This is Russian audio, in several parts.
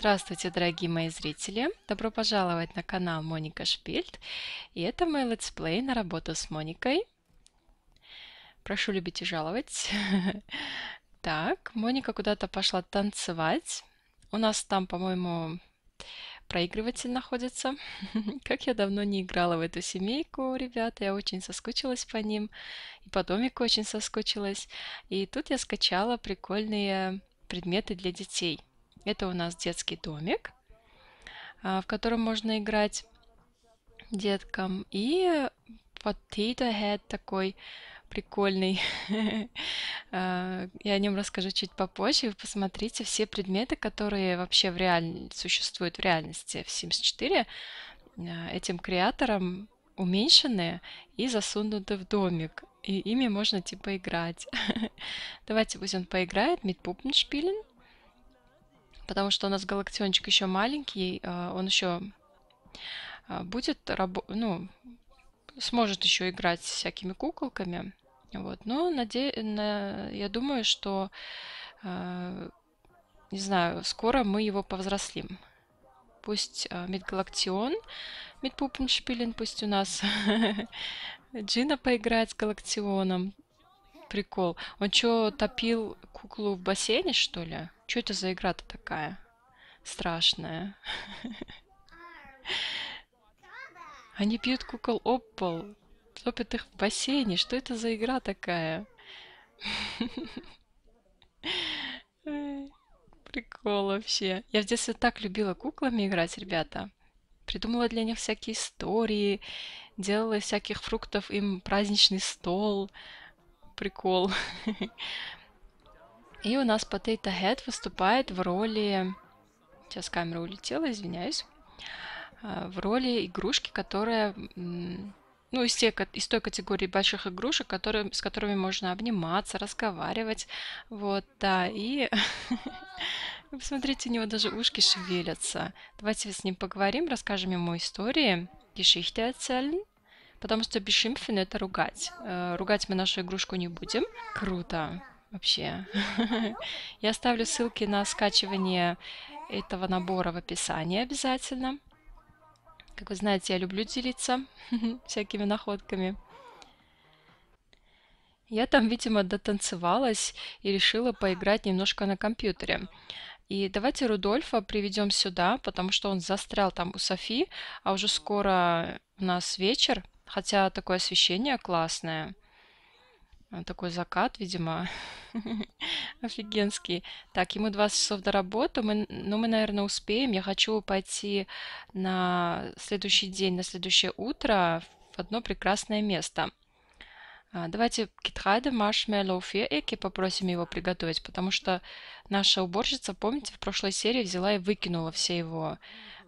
Здравствуйте, дорогие мои зрители! Добро пожаловать на канал Моника Шпильд. И это мой летсплей на работу с Моникой. Прошу любить и жаловать. Так, Моника куда-то пошла танцевать. У нас там, по-моему, проигрыватель находится. Как я давно не играла в эту семейку, ребята. Я очень соскучилась по ним. И по домику очень соскучилась. И тут я скачала прикольные предметы для детей – это у нас детский домик, а, в котором можно играть деткам. И Potato Head такой прикольный. А, я о нем расскажу чуть попозже. Вы посмотрите все предметы, которые вообще в реаль... существуют в реальности в Sims 4. А, этим креатором уменьшены и засунуты в домик. И ими можно типа играть. Давайте пусть он поиграет. Митпупеншпилен потому что у нас галактиончик еще маленький, а, он еще а, будет, ну, сможет еще играть с всякими куколками. Вот. Но наде... на... я думаю, что, э, не знаю, скоро мы его повзрослим. Пусть э, Медгалактион, Медпупеншпилен, пусть у нас Джина поиграет с Галактионом. Прикол. Он что, топил куклу в бассейне, что ли? Что это за игра-то такая? Страшная. Они пьют кукол об пол, топят их в бассейне. Что это за игра такая? Прикол вообще. Я в детстве так любила куклами играть, ребята. Придумала для них всякие истории, делала из всяких фруктов им праздничный стол. Прикол. И у нас Potato Head выступает в роли... Сейчас камера улетела, извиняюсь. А, в роли игрушки, которая... Ну, из, те, из той категории больших игрушек, которые, с которыми можно обниматься, разговаривать. Вот, да, и... Вы посмотрите, у него даже ушки шевелятся. Давайте с ним поговорим, расскажем ему истории. Geschichte erzählen. Потому что бешимфен это ругать. Э, ругать мы нашу игрушку не будем. Круто вообще. Я оставлю ссылки на скачивание этого набора в описании обязательно. Как вы знаете, я люблю делиться всякими находками. Я там, видимо, дотанцевалась и решила поиграть немножко на компьютере. И давайте Рудольфа приведем сюда, потому что он застрял там у Софи, а уже скоро у нас вечер, хотя такое освещение классное – Э, такой закат, видимо, офигенский. Так, ему 20 часов до работы, мы, но мы, наверное, успеем. Я хочу пойти на следующий день, на следующее утро в одно прекрасное место. А, давайте китхайда маршмеллоу феэки попросим его приготовить, потому что наша уборщица, помните, в прошлой серии взяла и выкинула все его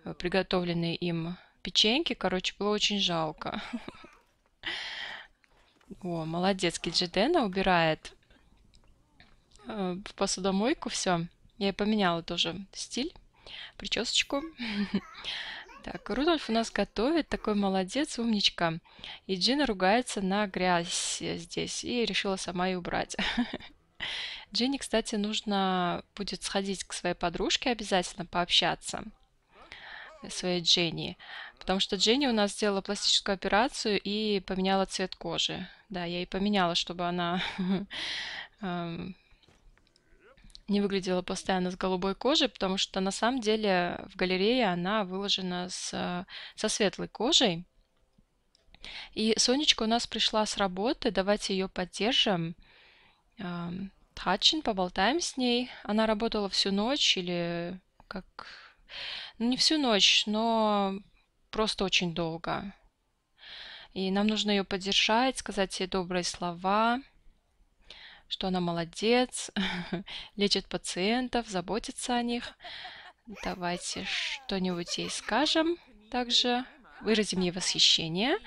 э, приготовленные им печеньки. Короче, было очень жалко. О, молодец, Киджидена убирает э, в посудомойку все. Я поменяла тоже стиль, причесочку. Так, Рудольф у нас готовит, такой молодец, умничка. И Джина ругается на грязь здесь и решила сама ее убрать. Джинни, кстати, нужно будет сходить к своей подружке обязательно пообщаться, своей Дженни, потому что Дженни у нас сделала пластическую операцию и поменяла цвет кожи. Да, я и поменяла, чтобы она эм, не выглядела постоянно с голубой кожей, потому что на самом деле в галерее она выложена с, э, со светлой кожей. И Сонечка у нас пришла с работы, давайте ее поддержим. Эм, Хатчин, поболтаем с ней. Она работала всю ночь или как... Ну, не всю ночь, но просто очень долго. И нам нужно ее поддержать, сказать ей добрые слова, что она молодец, лечит пациентов, заботится о них. Давайте что-нибудь ей скажем также. Выразим ей восхищение.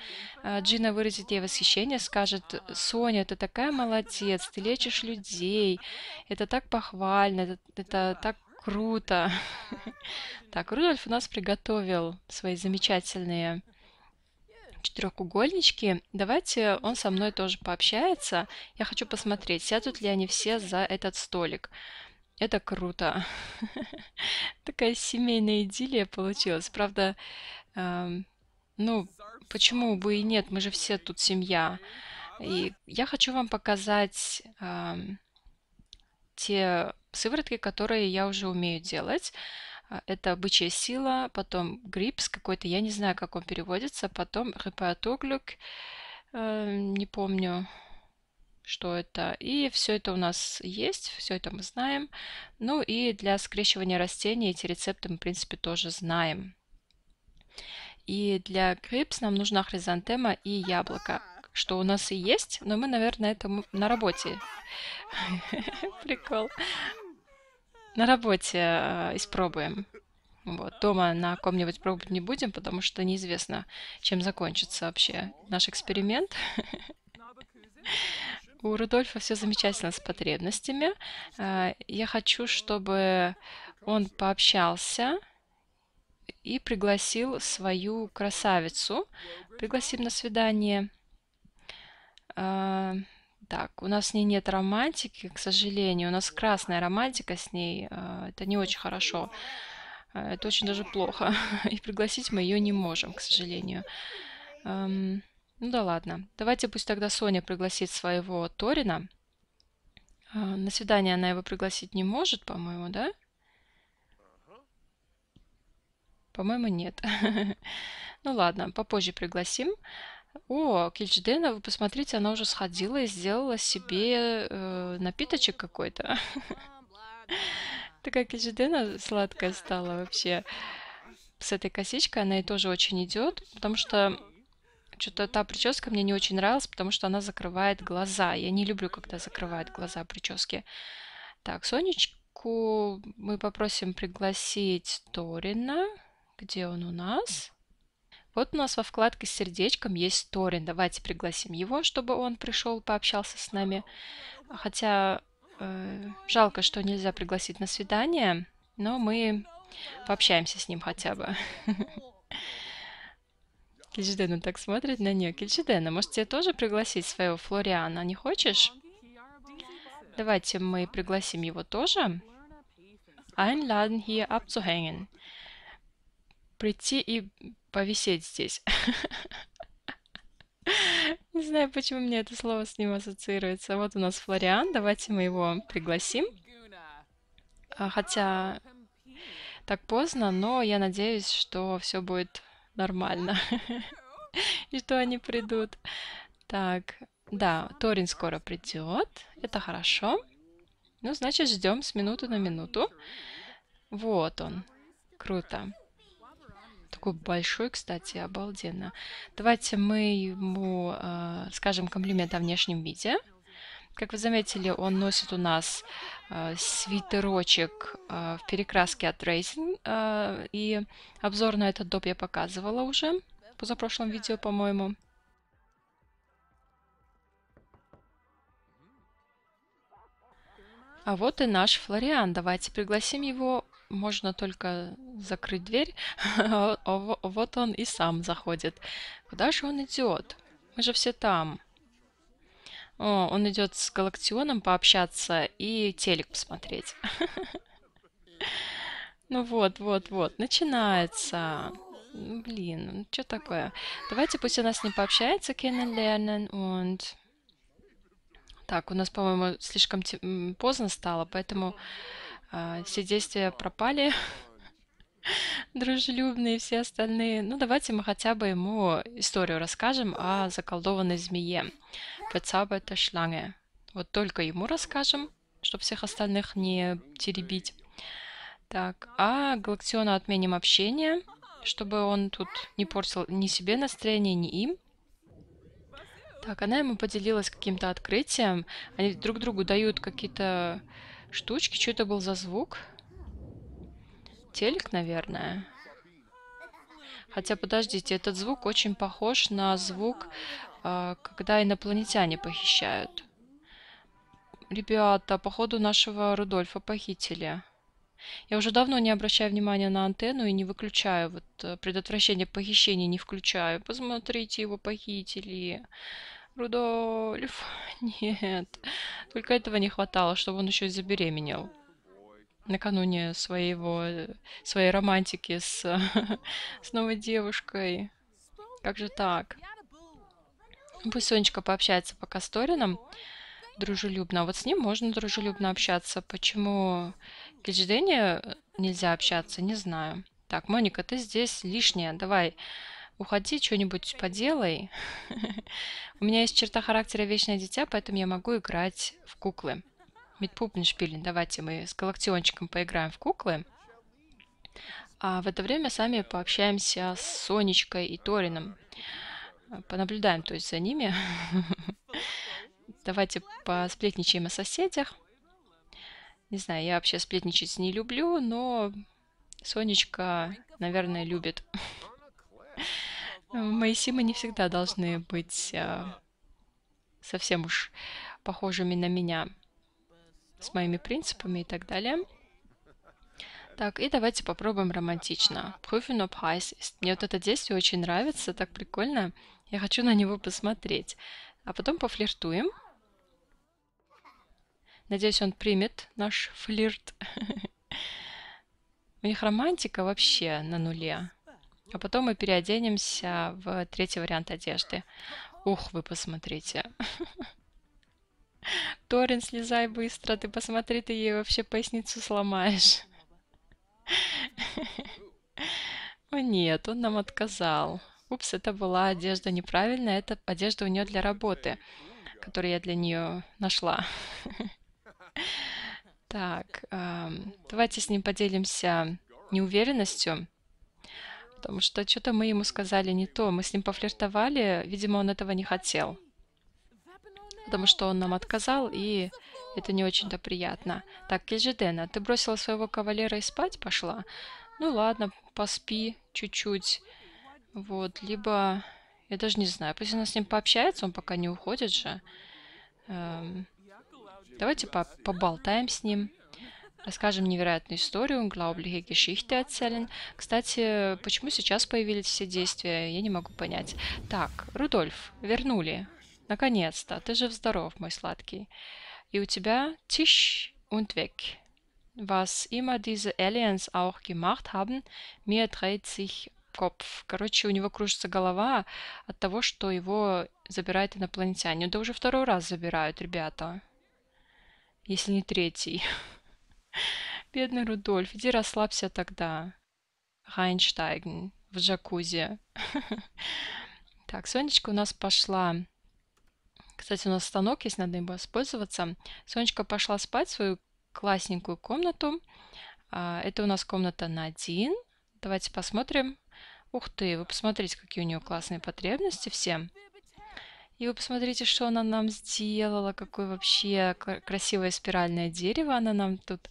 А, Джина выразит ей восхищение, скажет, Соня, ты такая молодец, ты лечишь людей, это так похвально, это, это так круто. Так, Рудольф у нас приготовил свои замечательные четырехугольнички. Давайте он со мной тоже пообщается. Я хочу посмотреть, сядут ли они все за этот столик. Это круто. Такая семейная идиллия получилась. Правда, эм, ну, почему бы и нет? Мы же все тут семья. И я хочу вам показать эм, те сыворотки, которые я уже умею делать. А, это «Бычья сила», потом «Грипс» какой-то, я не знаю, как он переводится, потом «Репаратурлюк», э, не помню, что это. И все это у нас есть, все это мы знаем. Ну и для скрещивания растений эти рецепты мы, в принципе, тоже знаем. И для грипс нам нужна хризантема и яблоко, что у нас и есть, но мы, наверное, это на работе. Прикол на работе э, испробуем. Вот. Дома на ком-нибудь пробовать не будем, потому что неизвестно, чем закончится вообще наш эксперимент. У Рудольфа все замечательно с потребностями. Э, я хочу, чтобы он пообщался и пригласил свою красавицу. Пригласим на свидание. Э, так, у нас с ней нет романтики, к сожалению. У нас красная романтика с ней. А, это не очень хорошо. А, это очень даже плохо. И пригласить мы ее не можем, к сожалению. Ну да ладно. Давайте пусть тогда Соня пригласит своего Торина. А, на свидание она его пригласить не может, по-моему, да? По-моему, нет. Ну ладно, попозже пригласим. О, Кильчдена, ну вы посмотрите, она уже сходила и сделала себе э, напиточек какой-то. Такая Кильчдена сладкая стала вообще. С этой косичкой она и тоже очень идет, потому что что-то та прическа мне не очень нравилась, потому что она закрывает глаза. Я не люблю, когда закрывает глаза прически. Так, Сонечку мы попросим пригласить Торина. Где он у нас? Вот у нас во вкладке с сердечком есть Торин. Давайте пригласим его, чтобы он пришел, пообщался с нами. Хотя э, жалко, что нельзя пригласить на свидание, но мы пообщаемся с ним хотя бы. Кельчдена так смотрит на нее. Кельчдена, может тебе тоже пригласить своего Флориана? Не хочешь? Давайте мы пригласим его тоже. Einladen hier abzuhängen. Прийти и повисеть здесь. Не знаю, почему мне это слово с ним ассоциируется. Вот у нас Флориан, давайте мы его пригласим. А, хотя так поздно, но я надеюсь, что все будет нормально. И что они придут. Так, да, Торин скоро придет. Это хорошо. Ну, значит, ждем с минуты на минуту. Вот он. Круто такой большой, кстати, обалденно. Давайте мы ему э, скажем комплимент о внешнем виде. Как вы заметили, он носит у нас э, свитерочек э, в перекраске от Racing, э, и обзор на этот доп я показывала уже в позапрошлом видео, по-моему. А вот и наш Флориан. Давайте пригласим его можно только закрыть дверь, а вот он и сам заходит. Куда же он идет? Мы же все там. О, он идет с Галактионом пообщаться и телек посмотреть. Ну вот, вот, вот, начинается. Ну, блин, ну что такое? Давайте пусть у нас не пообщается Кеннелернен und... Так, у нас, по-моему, слишком поздно стало, поэтому... А, все действия пропали, дружелюбные все остальные. Ну, давайте мы хотя бы ему историю расскажем о заколдованной змее. это шланге. Вот только ему расскажем, чтобы всех остальных не теребить. Так, а Галактиона отменим общение, чтобы он тут не портил ни себе настроение, ни им. Так, она ему поделилась каким-то открытием. Они друг другу дают какие-то штучки. Что это был за звук? Телек, наверное. Хотя, подождите, этот звук очень похож на звук, а, когда инопланетяне похищают. Ребята, походу нашего Рудольфа похитили. Я уже давно не обращаю внимания на антенну и не выключаю. Вот э, предотвращение похищения не включаю. Посмотрите, его похитили. Рудольф, нет. Только этого не хватало, чтобы он еще и забеременел. Накануне своего, своей романтики с, с новой девушкой. Как же так? Пусть Сонечка пообщается пока с Торином дружелюбно. А вот с ним можно дружелюбно общаться. Почему Кичдене нельзя общаться, не знаю. Так, Моника, ты здесь лишняя. Давай уходи, что-нибудь поделай. У меня есть черта характера вечное дитя, поэтому я могу играть в куклы. Митпупеншпиль, давайте мы с Галактиончиком поиграем в куклы. А в это время сами пообщаемся с Сонечкой и Торином. Понаблюдаем, то есть, за ними. Давайте посплетничаем о соседях. Не знаю, я вообще сплетничать не люблю, но Сонечка, наверное, любит. Мои симы не всегда должны быть а, совсем уж похожими на меня, с моими принципами и так далее. Так, и давайте попробуем романтично. Prüfen ob heiß Мне вот это действие очень нравится, так прикольно. Я хочу на него посмотреть. А потом пофлиртуем. Надеюсь, он примет наш флирт. У них романтика вообще на нуле. А потом мы переоденемся в третий вариант одежды. Ух, вы посмотрите. Торин, слезай быстро, ты посмотри, ты ей вообще поясницу сломаешь. О нет, он нам отказал. Упс, это была одежда неправильная, это одежда у нее для работы, которую я для нее нашла. Так, эм, давайте с ним поделимся неуверенностью. Потому что что-то мы ему сказали не то. Мы с ним пофлиртовали. Видимо, он этого не хотел. Потому что он нам отказал, и это не очень-то приятно. Так, Кельжидена, ты бросила своего кавалера и спать пошла? Ну ладно, поспи чуть-чуть. Вот, либо... Я даже не знаю. Пусть она с ним пообщается, он пока не уходит же. Эм... Давайте по поболтаем с ним расскажем невероятную историю, глаубliche Geschichte erzählen. Кстати, почему сейчас появились все действия, я не могу понять. Так, Рудольф, вернули. Наконец-то, ты же здоров мой сладкий. И у тебя тиш und weg. Was immer diese Aliens auch gemacht haben, mir dreht sich Копф. Короче, у него кружится голова от того, что его забирают инопланетяне. Да уже второй раз забирают, ребята. Если не третий. Бедный Рудольф, иди расслабься тогда. Райнштайген в джакузи. Так, Сонечка у нас пошла. Кстати, у нас станок есть, надо им воспользоваться. Сонечка пошла спать в свою классненькую комнату. А, это у нас комната на один. Давайте посмотрим. Ух ты, вы посмотрите, какие у нее классные потребности все. И вы посмотрите, что она нам сделала, какое вообще красивое спиральное дерево она нам тут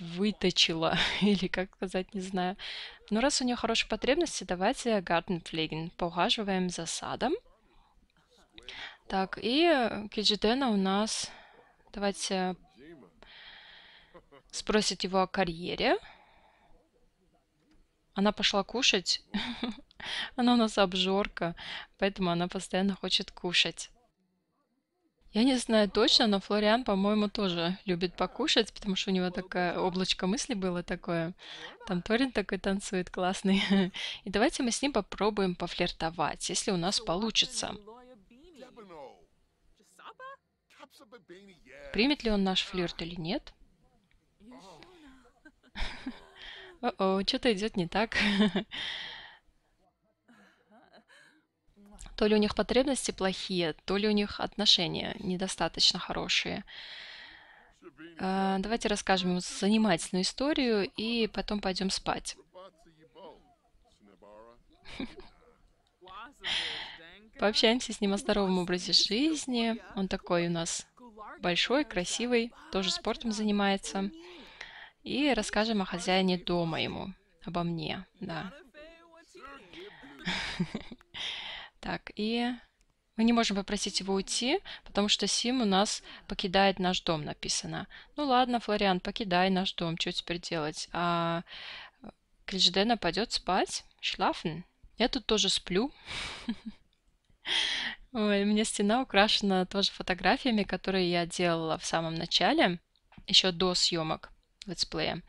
выточила, или как сказать, не знаю. Но ну, раз у нее хорошие потребности, давайте гартенфлеген, поухаживаем за садом. Так, и Киджидена у нас, давайте спросить его о карьере. Она пошла кушать. Она у нас обжорка, поэтому она постоянно хочет кушать. Я не знаю точно, но Флориан, по-моему, тоже любит покушать, потому что у него такое облачко мысли было такое. Там Торин такой танцует классный. И давайте мы с ним попробуем пофлиртовать, если у нас получится. Примет ли он наш флирт или нет? О-о, что-то идет не так. То ли у них потребности плохие, то ли у них отношения недостаточно хорошие. А, давайте расскажем ему занимательную историю и потом пойдем спать. Пообщаемся с ним о здоровом образе жизни. Он такой у нас большой, красивый, тоже спортом занимается. И расскажем о хозяине дома ему, обо мне, да. Так, и мы не можем попросить его уйти, потому что Сим у нас покидает наш дом написано. Ну ладно, Флориан, покидай наш дом, что теперь делать? А э, Криждена пойдет спать? Шлафен? Я тут тоже сплю. Ой, у меня стена украшена тоже фотографиями, которые я делала в самом начале, еще до съемок летсплея.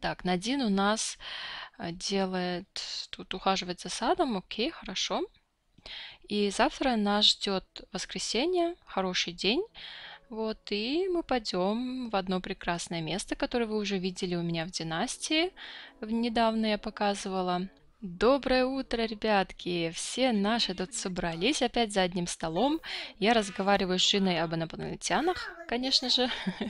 Так, Надин у нас Э, делает, тут ухаживает за садом, окей, хорошо. И завтра нас ждет воскресенье, хороший день. Вот, и мы пойдем в одно прекрасное место, которое вы уже видели у меня в династии. Недавно я показывала. Доброе утро, ребятки! Все наши тут собрались опять за одним столом. Я разговариваю с Шиной об инопланетянах, конечно же.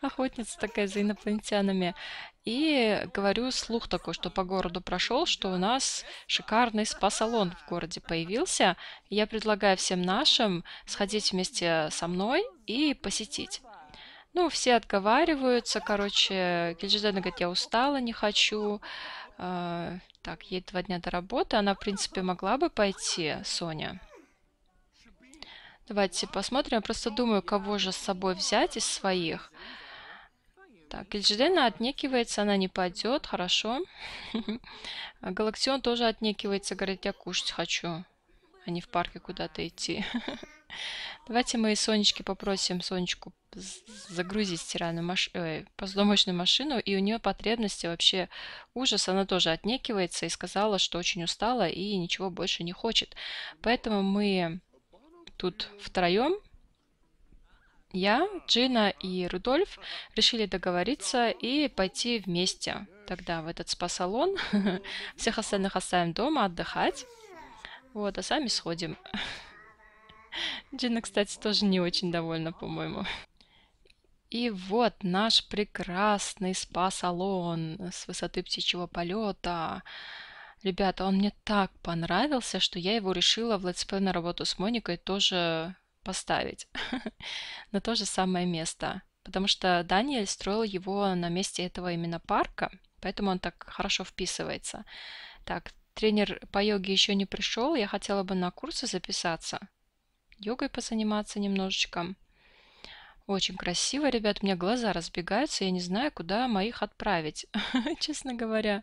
Охотница такая за инопланетянами. И говорю слух такой, что по городу прошел, что у нас шикарный спа-салон в городе появился. Я предлагаю всем нашим сходить вместе со мной и посетить. Ну, все отговариваются, короче, Гельджидена говорит, я устала, не хочу. А, так, ей два дня до работы, она, в принципе, могла бы пойти, Соня. Давайте посмотрим, я просто думаю, кого же с собой взять из своих. Так, Эльджидена отнекивается, она не пойдет, хорошо. Галактион тоже отнекивается, говорит, я кушать хочу, а не в парке куда-то идти. Давайте мы Сонечки попросим Сонечку загрузить стиральную маш... э, посудомоечную машину, и у нее потребности вообще ужас. Она тоже отнекивается и сказала, что очень устала и ничего больше не хочет. Поэтому мы тут втроем я, Джина и Рудольф решили договориться и пойти вместе тогда в этот спа-салон. Всех остальных оставим дома отдыхать. Вот, а сами сходим. Джина, кстати, тоже не очень довольна, по-моему. И вот наш прекрасный спа-салон с высоты птичьего полета. Ребята, он мне так понравился, что я его решила в летсплей на работу с Моникой тоже поставить на то же самое место. Потому что Даниэль строил его на месте этого именно парка, поэтому он так хорошо вписывается. Так, тренер по йоге еще не пришел, я хотела бы на курсы записаться, йогой позаниматься немножечко. Очень красиво, ребят, у меня глаза разбегаются, я не знаю, куда моих отправить, честно говоря.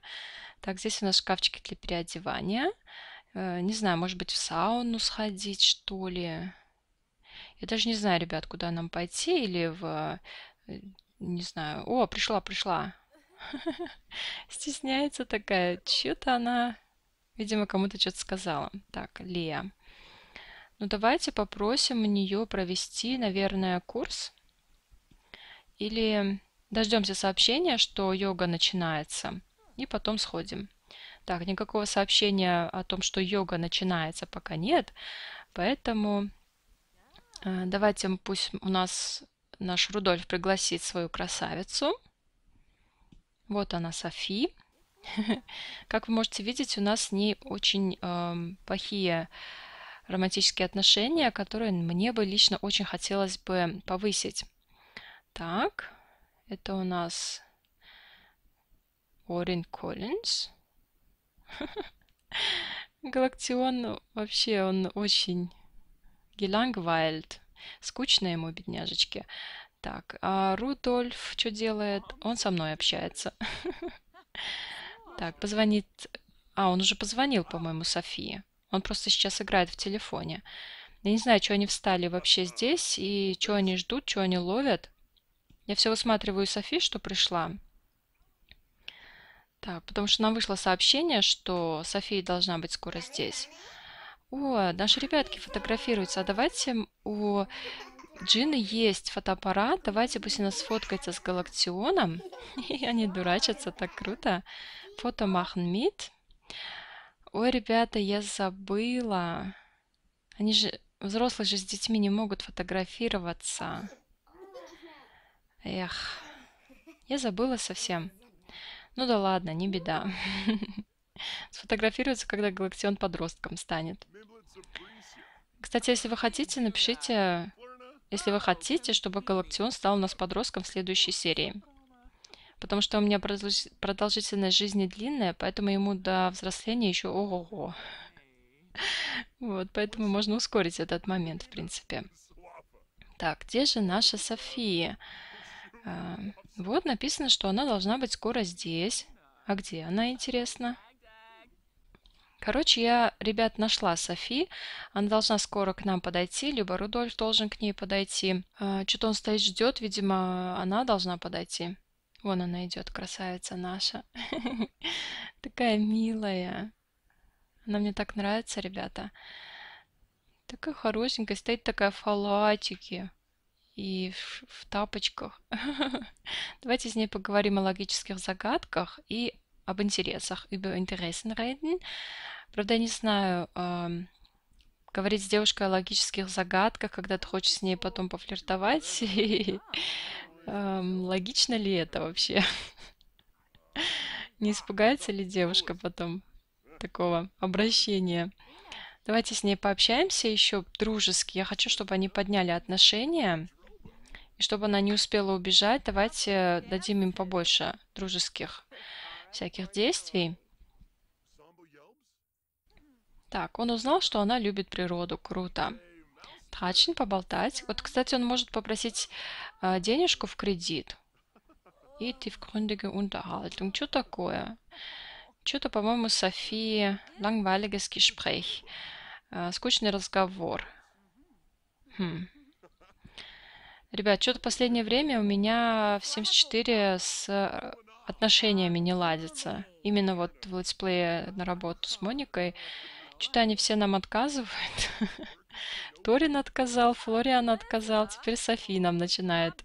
Так, здесь у нас шкафчики для переодевания. Э, не знаю, может быть, в сауну сходить, что ли. Я даже не знаю, ребят, куда нам пойти или в... Э, не знаю. О, пришла, пришла. Стесняется такая. Че-то она, видимо, кому-то что-то сказала. Так, Лея. Ну, давайте попросим нее провести, наверное, курс. Или дождемся сообщения, что йога начинается, и потом сходим. Так, никакого сообщения о том, что йога начинается, пока нет, поэтому Э, давайте пусть у нас наш Рудольф пригласит свою красавицу. Вот она, Софи. Как вы можете видеть, у нас с ней очень э, плохие романтические отношения, которые мне бы лично очень хотелось бы повысить. Так, это у нас Орин Коллинз. Галактион вообще, он очень Gelangweilt. Скучно ему, бедняжечки. Так, а Рудольф что делает? Он со мной общается. Так, позвонит... А, он уже позвонил, по-моему, Софии. Он просто сейчас играет в телефоне. Я не знаю, что они встали вообще здесь, и что они ждут, что они ловят. Я все высматриваю Софи, что пришла. Так, потому что нам вышло сообщение, что София должна быть скоро здесь. О, наши ребятки фотографируются. А давайте у Джины есть фотоаппарат. Давайте пусть она сфоткается с галактионом. И они дурачатся, так круто. Фото Махнмит. Ой, ребята, я забыла. Они же, взрослые же с детьми не могут фотографироваться. Эх, я забыла совсем. Ну да ладно, не беда. сфотографируется, когда Галактион подростком станет. Кстати, если вы хотите, напишите, если вы хотите, чтобы Галактион стал у нас подростком в следующей серии. Потому что у меня продолжительность жизни длинная, поэтому ему до взросления еще ого-го. Вот, поэтому можно ускорить этот момент, в принципе. Так, где же наша София? А, вот написано, что она должна быть скоро здесь. А где она, интересно? Короче, я, ребят, нашла Софи. Она должна скоро к нам подойти, либо Рудольф должен к ней подойти. А, Что-то он стоит, ждет, видимо, она должна подойти. Вон она идет, красавица наша. Такая милая. Она мне так нравится, ребята. Такая хорошенькая, стоит такая в халатике и в, в тапочках. Давайте с ней поговорим о логических загадках и об интересах, über Interessen reden. Правда, я не знаю, говорить с девушкой о логических загадках, когда ты хочешь с ней потом пофлиртовать. Логично ли это вообще? Не испугается ли девушка потом такого обращения? Давайте с ней пообщаемся еще дружески. Я хочу, чтобы они подняли отношения. И чтобы она не успела убежать, давайте дадим им побольше дружеских всяких действий. Так, он узнал, что она любит природу. Круто. Трачин поболтать. Вот, кстати, он может попросить э, денежку в кредит. И ты в gründige Unterhaltung. Что такое? Что-то, по-моему, София. Langweiliges Gespräch. Э, скучный разговор. Хм. Ребят, что-то последнее время у меня в 74 с э, отношениями не ладится. Именно вот в летсплее на работу с Моникой что-то они все нам отказывают. Торин отказал, Флориан отказал, теперь Софи нам начинает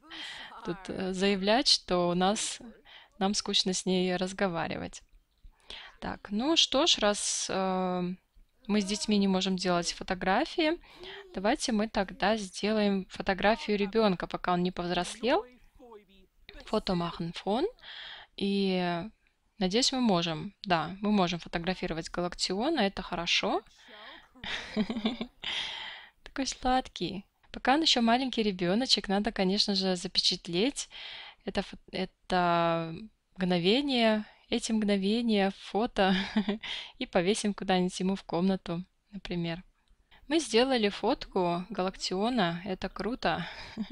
тут э, заявлять, что у нас нам скучно с ней разговаривать. Так, ну что ж, раз э, мы с детьми не можем делать фотографии, давайте мы тогда сделаем фотографию ребенка, пока он не повзрослел. Фото machen von. И надеюсь, мы можем. Да, мы можем фотографировать галактиона, это хорошо. Такой сладкий. Пока он еще маленький ребеночек, надо, конечно же, запечатлеть это, это мгновение, эти мгновения, фото и повесим куда-нибудь ему в комнату, например. Мы сделали фотку галактиона, это круто.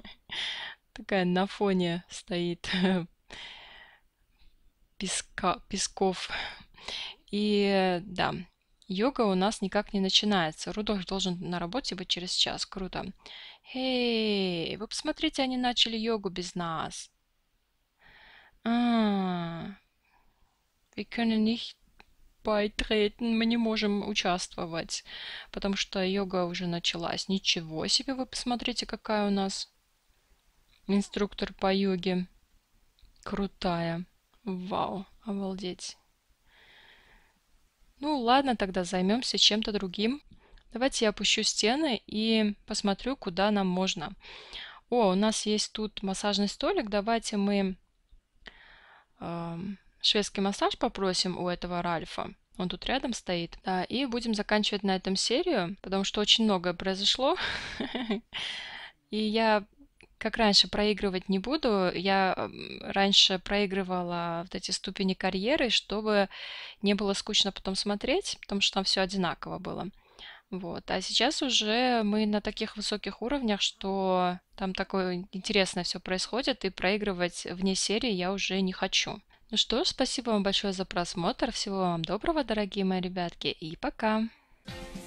Такая на фоне стоит песка, песков. И да, йога у нас никак не начинается. Рудольф должен на работе быть через час. Круто. Эй, вы посмотрите, они начали йогу без нас. А, wir können мы не можем участвовать, потому что йога уже началась. Ничего себе, вы посмотрите, какая у нас инструктор по йоге. Крутая. Вау, обалдеть. Ну ладно, тогда займемся чем-то другим. Давайте я опущу стены и посмотрю, куда нам можно. О, у нас есть тут массажный столик. Давайте мы э, шведский массаж попросим у этого Ральфа. Он тут рядом стоит. Да, и будем заканчивать на этом серию, потому что очень многое произошло. И я как раньше, проигрывать не буду. Я раньше проигрывала вот эти ступени карьеры, чтобы не было скучно потом смотреть, потому что там все одинаково было. Вот. А сейчас уже мы на таких высоких уровнях, что там такое интересное все происходит, и проигрывать вне серии я уже не хочу. Ну что ж, спасибо вам большое за просмотр. Всего вам доброго, дорогие мои ребятки, и пока! thank you